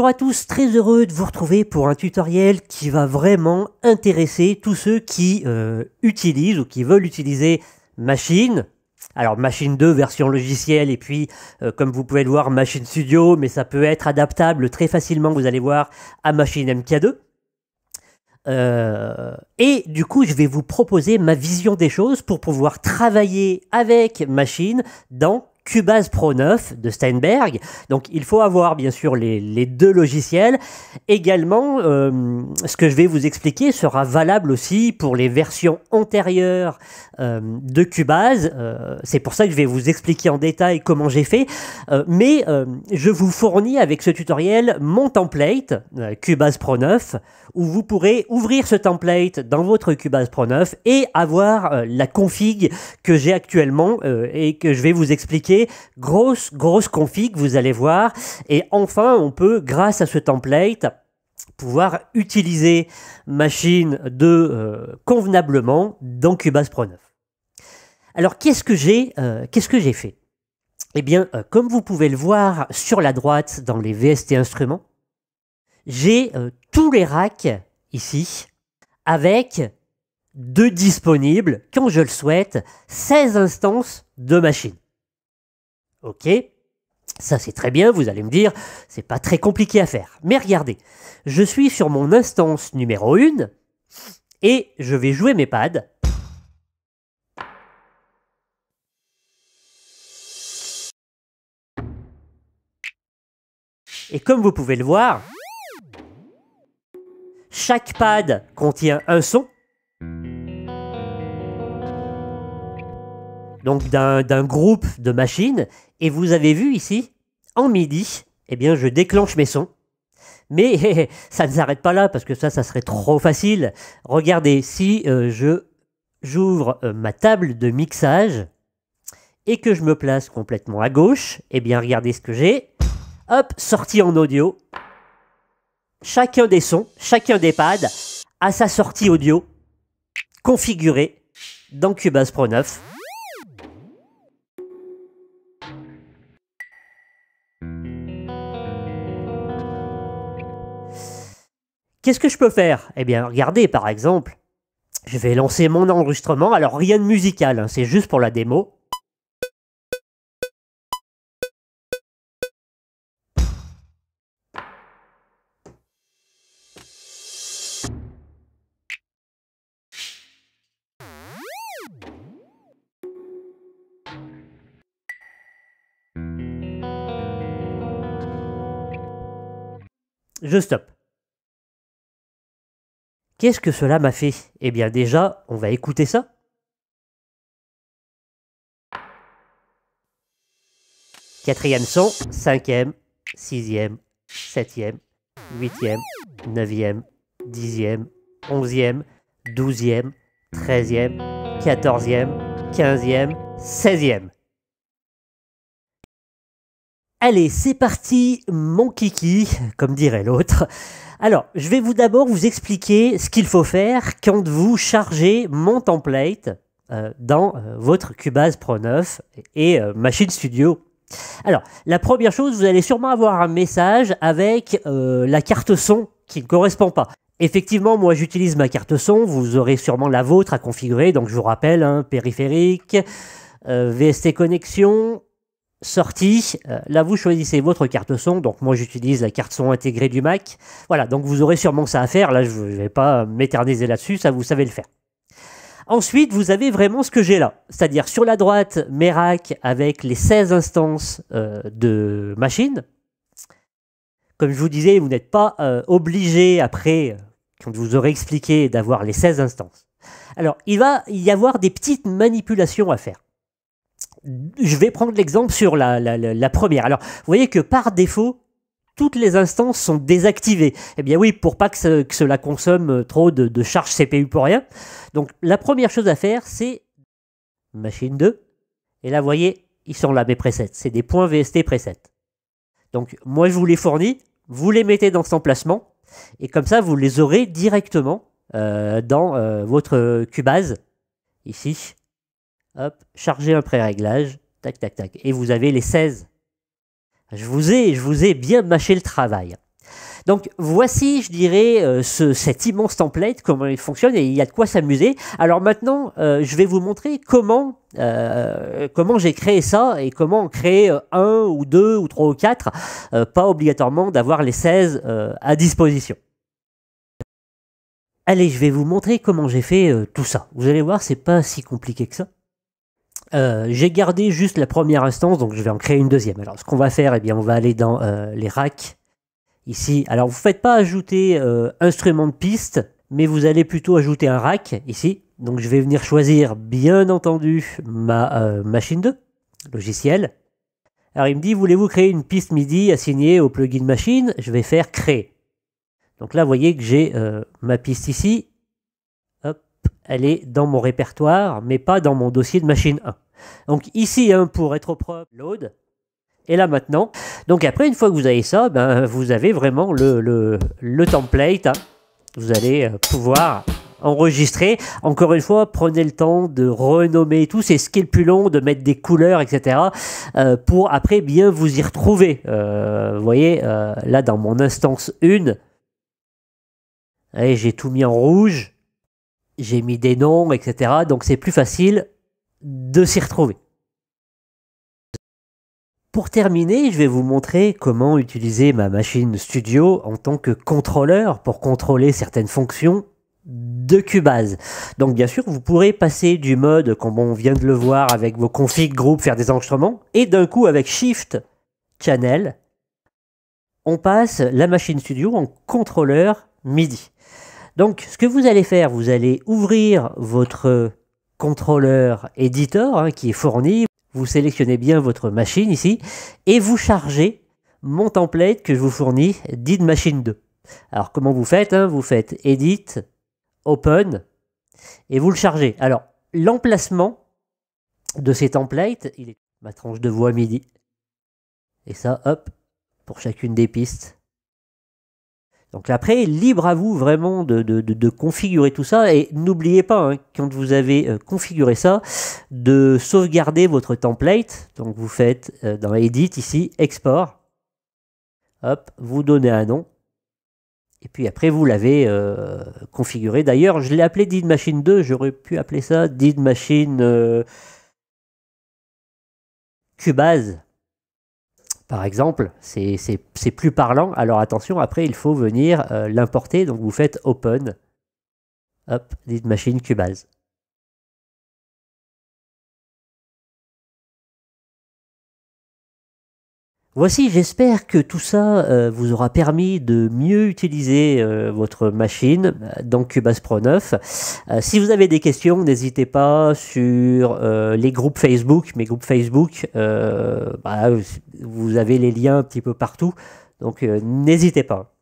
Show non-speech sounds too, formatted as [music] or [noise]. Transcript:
Bonjour à tous, très heureux de vous retrouver pour un tutoriel qui va vraiment intéresser tous ceux qui euh, utilisent ou qui veulent utiliser Machine. Alors Machine 2 version logicielle et puis euh, comme vous pouvez le voir Machine Studio, mais ça peut être adaptable très facilement, vous allez voir, à Machine MK2. Euh, et du coup, je vais vous proposer ma vision des choses pour pouvoir travailler avec Machine dans Cubase Pro 9 de Steinberg. Donc il faut avoir bien sûr les, deux logiciels. Également, euh, ce que je vais vous expliquer sera valable aussi pour les versions antérieures euh, de Cubase. Euh, c'est pour ça que je vais vous expliquer en détail comment j'ai fait. mais je vous fournis avec ce tutoriel mon template Cubase Pro 9 où vous pourrez ouvrir ce template dans votre Cubase Pro 9 et avoir la config que j'ai actuellement et que je vais vous expliquer Grosse, grosse config, vous allez voir. Et enfin, on peut, grâce à ce template, pouvoir utiliser machine de euh, convenablement dans Cubase Pro 9. Alors qu'est-ce que j'ai euh, qu'est-ce que j'ai fait Eh bien, euh, comme vous pouvez le voir sur la droite dans les VST instruments, j'ai tous les racks ici avec deux disponibles quand je le souhaite 16 instances de machines. Ok ça c'est très bien, vous allez me dire, c'est pas très compliqué à faire. Mais regardez, je suis sur mon instance numéro 1 et je vais jouer mes pads. Et comme vous pouvez le voir, chaque pad contient un son. Donc d'un groupe de machines et vous avez vu ici, en midi, eh bien, je déclenche mes sons. Mais [laughs] ça ne s'arrête pas là parce que ça, ça serait trop facile. Regardez, si euh, je j'ouvre euh, ma table de mixage et que je me place complètement à gauche, eh bien, regardez ce que j'ai. Hop, sortie en audio. Chacun des sons, chacun des pads à sa sortie audio configurée dans Cubase Pro 9. Qu'est-ce que je peux faire Eh bien, regardez par exemple, je vais lancer mon enregistrement, alors rien de musical, hein, c'est juste pour la démo. Je stoppe. Qu'est-ce que cela m'a fait Eh bien déjà, on va écouter ça. Quatrième son, cinquième, sixième, septième, huitième, neuvième, dixième, onzième, douzième, treizième, quatorzième, quinzième, seizième. Allez, c'est parti, mon kiki, comme dirait l'autre. Alors, je vais vous d'abord vous expliquer ce qu'il faut faire quand vous chargez mon template euh, dans euh, votre Cubase Pro 9 et euh, Machine Studio. Alors, la première chose, vous allez sûrement avoir un message avec la carte son qui ne correspond pas. Effectivement, moi j'utilise ma carte son, vous aurez sûrement la vôtre à configurer, donc je vous rappelle, hein, périphérique, VST connexion, sortie. Euh, là, vous choisissez votre carte son. Donc, moi, j'utilise la carte son intégrée du Mac. Voilà, donc vous aurez sûrement ça à faire. Là, je ne vais pas m'éterniser là-dessus, ça, vous savez le faire. Ensuite, vous avez vraiment ce que j'ai là, c'est-à-dire sur la droite, mes racks avec les 16 instances euh, de machines. Comme je vous disais, vous n'êtes pas euh, obligé, après, quand vous aurez expliqué, d'avoir les 16 instances. Alors, il va y avoir des petites manipulations à faire je vais prendre l'exemple sur la, première. Alors, vous voyez que par défaut, toutes les instances sont désactivées. Eh bien oui, pour pas que, cela consomme trop de, charge CPU pour rien. Donc la première chose à faire, c'est machine 2. Et là, vous voyez, ils sont là, mes presets. C'est des points VST presets. Donc moi, je vous les fournis, vous les mettez dans cet emplacement, et comme ça, vous les aurez directement euh, dans euh, votre Cubase, ici, hop, charger un pré-réglage, tac, tac, tac, et vous avez les 16. Je vous ai, je vous ai bien mâché le travail. Donc voici, je dirais, euh, ce, cet immense template, comment il fonctionne, et il y a de quoi s'amuser. Alors maintenant, euh, je vais vous montrer comment, euh, comment j'ai créé ça, et comment créer un ou deux ou trois ou quatre, pas obligatoirement d'avoir les 16 à disposition. Allez, je vais vous montrer comment j'ai fait tout ça. Vous allez voir, c'est pas si compliqué que ça. Euh, j'ai gardé juste la première instance, donc je vais en créer une deuxième. Alors, ce qu'on va faire, eh bien, on va aller dans euh, les racks ici. Alors, vous ne faites pas ajouter euh, instrument de piste, mais vous allez plutôt ajouter un rack ici. Donc, je vais venir choisir, bien entendu, ma euh, machine 2, logiciel. Alors, il me dit, voulez-vous créer une piste MIDI assignée au plugin machine Je vais faire créer. Donc là, vous voyez que j'ai ma piste ici, elle est dans mon répertoire, mais pas dans mon dossier de machine 1. Donc ici, hein, pour être au propre, load, et là maintenant. Donc après, une fois que vous avez ça, ben, vous avez vraiment le, le, template. Hein. Vous allez euh, pouvoir enregistrer. Encore une fois, prenez le temps de renommer tout. C'est ce qui est le plus long, de mettre des couleurs, etc. Euh, pour après bien vous y retrouver. Euh, vous voyez, là dans mon instance 1, j'ai tout mis en rouge j'ai mis des noms, etc. Donc c'est plus facile de s'y retrouver. Pour terminer, je vais vous montrer comment utiliser ma machine Studio en tant que contrôleur pour contrôler certaines fonctions de Cubase. Donc bien sûr, vous pourrez passer du mode, comme on vient de le voir, avec vos config groupes, faire des enregistrements, et d'un coup avec Shift Channel, on passe la machine Studio en contrôleur MIDI. Donc, ce que vous allez faire, vous allez ouvrir votre contrôleur éditeur hein, qui est fourni. Vous sélectionnez bien votre machine ici et vous chargez mon template que je vous fournis, did machine 2. Alors, comment vous faites hein Vous faites edit, open et vous le chargez. Alors, l'emplacement de ces templates, il est ma tranche de voix midi. Et ça, hop, pour chacune des pistes. Donc après, libre à vous vraiment de, de, de configurer tout ça. Et n'oubliez pas, hein, quand vous avez euh, configuré ça, de sauvegarder votre template. Donc vous faites euh, dans Edit ici, Export. Hop, vous donnez un nom. Et puis après, vous l'avez euh, configuré. D'ailleurs, je l'ai appelé Did Machine 2. J'aurais pu appeler ça Did Machine Cubase par exemple, c'est plus parlant. Alors attention, après, il faut venir euh, l'importer. Donc vous faites open. Hop, dites machine Cubase. Voici, j'espère que tout ça euh, vous aura permis de mieux utiliser euh, votre machine euh, dans Cubase Pro 9. si vous avez des questions, n'hésitez pas sur les groupes Facebook. Mes groupes Facebook, bah, vous avez les liens un petit peu partout, donc n'hésitez pas.